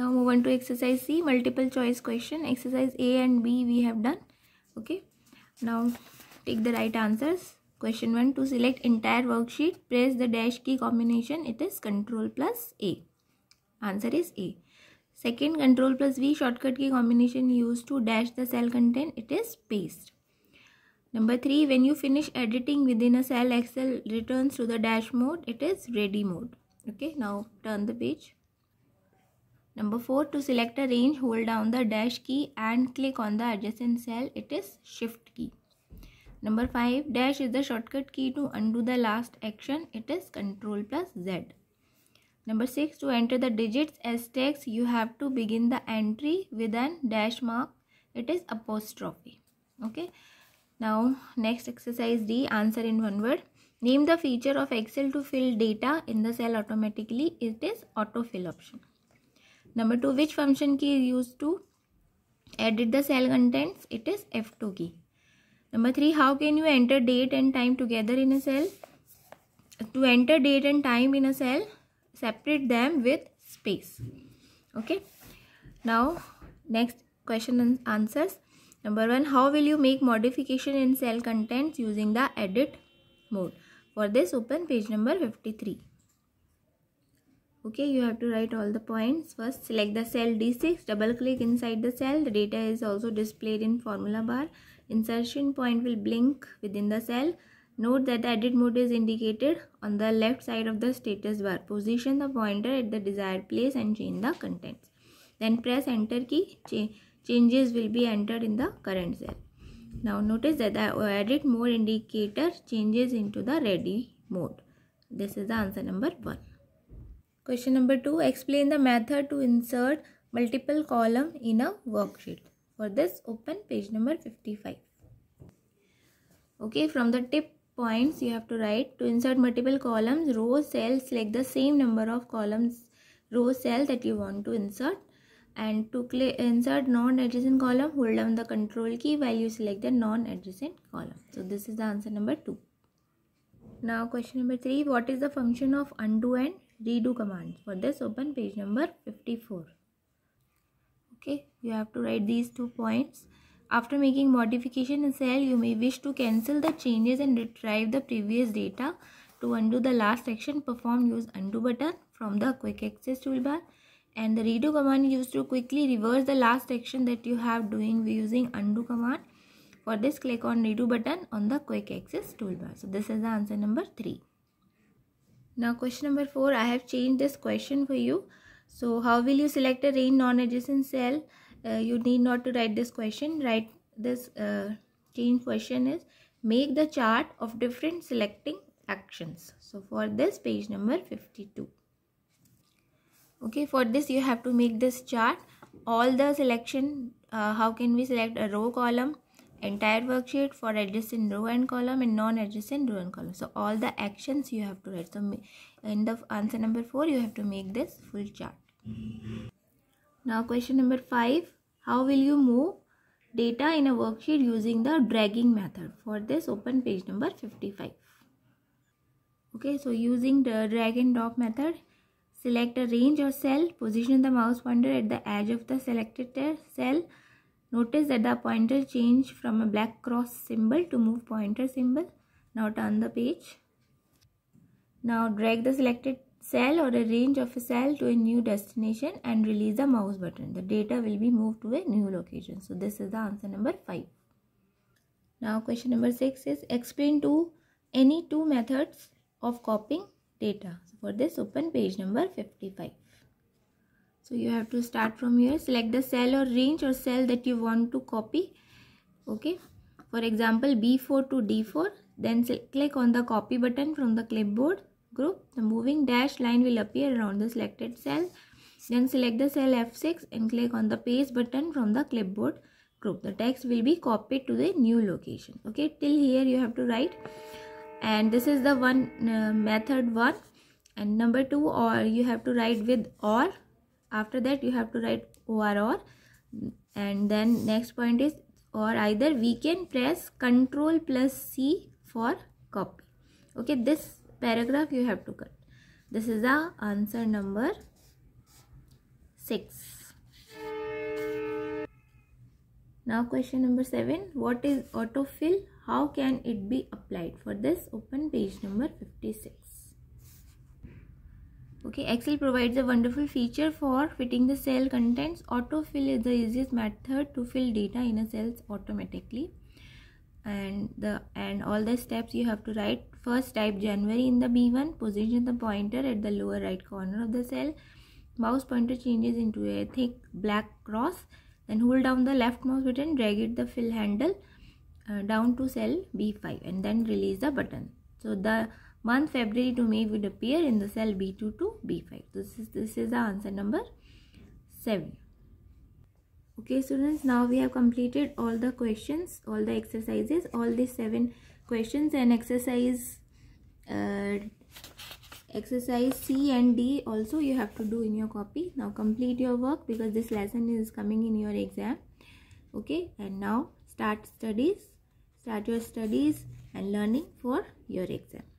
now move on to exercise c multiple choice question exercise a and b we have done okay now take the right answers question 1 to select entire worksheet press the dash key combination it is control plus a answer is a second control plus v shortcut key combination used to dash the cell content it is paste number 3 when you finish editing within a cell excel returns to the dash mode it is ready mode okay now turn the page Number 4 to select a range hold down the dash key and click on the adjacent cell it is shift key. Number 5 dash is the shortcut key to undo the last action it is control plus Z. Number 6 to enter the digits as text you have to begin the entry with an dash mark it is apostrophe. Okay. Now next exercise D answer in one word. Name the feature of Excel to fill data in the cell automatically it is autofill option. Number two, which function key is used to edit the cell contents? It is F2 key. Number three, how can you enter date and time together in a cell? To enter date and time in a cell, separate them with space. Okay. Now, next question and answers. Number one, how will you make modification in cell contents using the edit mode? For this, open page number 53 okay you have to write all the points first select the cell d6 double click inside the cell the data is also displayed in formula bar insertion point will blink within the cell note that the edit mode is indicated on the left side of the status bar position the pointer at the desired place and change the contents then press enter key Ch changes will be entered in the current cell now notice that the uh, edit mode indicator changes into the ready mode this is the answer number 1 Question number 2. Explain the method to insert multiple column in a worksheet. For this, open page number 55. Okay, from the tip points you have to write to insert multiple columns, row, cell, select the same number of columns, row, cell that you want to insert. And to insert non-adjacent column, hold down the control key while you select the non-adjacent column. So this is the answer number 2. Now question number 3. What is the function of undo and redo command for this open page number 54 okay you have to write these two points after making modification in cell you may wish to cancel the changes and retrieve the previous data to undo the last action performed use undo button from the quick access toolbar and the redo command used to quickly reverse the last action that you have doing using undo command for this click on redo button on the quick access toolbar so this is the answer number 3 now question number 4, I have changed this question for you. So how will you select a range non-adjacent cell? Uh, you need not to write this question. Write this uh, change question is make the chart of different selecting actions. So for this page number 52. Okay, for this you have to make this chart. All the selection, uh, how can we select a row column? entire worksheet for adjacent row and column and non-adjacent row and column so all the actions you have to write so in the answer number 4 you have to make this full chart now question number 5 how will you move data in a worksheet using the dragging method for this open page number 55 okay so using the drag and drop method select a range or cell position the mouse pointer at the edge of the selected cell Notice that the pointer changed from a black cross symbol to move pointer symbol. Now turn the page. Now drag the selected cell or a range of a cell to a new destination and release the mouse button. The data will be moved to a new location. So this is the answer number 5. Now question number 6 is explain to any two methods of copying data. So for this open page number 55 so you have to start from here select the cell or range or cell that you want to copy okay for example b4 to d4 then click on the copy button from the clipboard group the moving dash line will appear around the selected cell then select the cell f6 and click on the paste button from the clipboard group the text will be copied to the new location okay till here you have to write and this is the one uh, method one and number two or you have to write with or after that you have to write or or and then next point is or either we can press control plus c for copy okay this paragraph you have to cut this is the answer number 6 now question number 7 what is autofill how can it be applied for this open page number 56 okay excel provides a wonderful feature for fitting the cell contents autofill is the easiest method to fill data in a cells automatically and the and all the steps you have to write first type january in the b1 position the pointer at the lower right corner of the cell mouse pointer changes into a thick black cross then hold down the left mouse button drag it the fill handle uh, down to cell b5 and then release the button so the 1 February to May would appear in the cell B2 to B5. This is, this is the answer number 7. Okay students, now we have completed all the questions, all the exercises, all these 7 questions and exercise uh, exercise C and D also you have to do in your copy. Now complete your work because this lesson is coming in your exam. Okay and now start studies, start your studies and learning for your exam.